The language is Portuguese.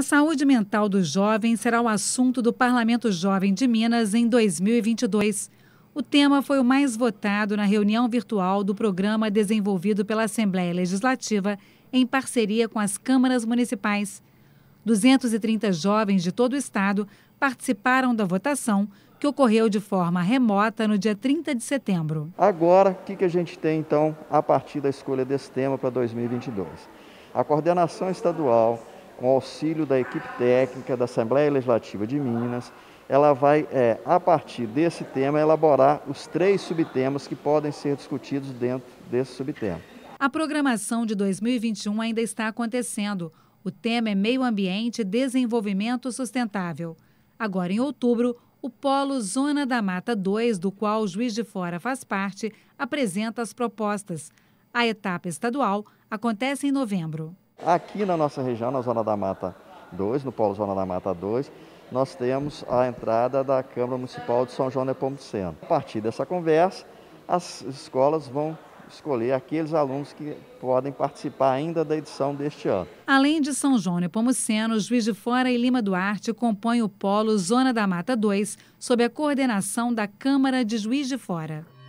A saúde mental dos jovens será o assunto do Parlamento Jovem de Minas em 2022. O tema foi o mais votado na reunião virtual do programa desenvolvido pela Assembleia Legislativa em parceria com as câmaras municipais. 230 jovens de todo o estado participaram da votação, que ocorreu de forma remota no dia 30 de setembro. Agora, o que, que a gente tem então a partir da escolha desse tema para 2022? A coordenação estadual com auxílio da equipe técnica da Assembleia Legislativa de Minas, ela vai, é, a partir desse tema, elaborar os três subtemas que podem ser discutidos dentro desse subtema. A programação de 2021 ainda está acontecendo. O tema é Meio Ambiente e Desenvolvimento Sustentável. Agora, em outubro, o Polo Zona da Mata 2, do qual o Juiz de Fora faz parte, apresenta as propostas. A etapa estadual acontece em novembro. Aqui na nossa região, na Zona da Mata 2, no Polo Zona da Mata 2, nós temos a entrada da Câmara Municipal de São João Nepomuceno. A partir dessa conversa, as escolas vão escolher aqueles alunos que podem participar ainda da edição deste ano. Além de São João Nepomuceno, Juiz de Fora e Lima Duarte compõem o polo Zona da Mata 2, sob a coordenação da Câmara de Juiz de Fora.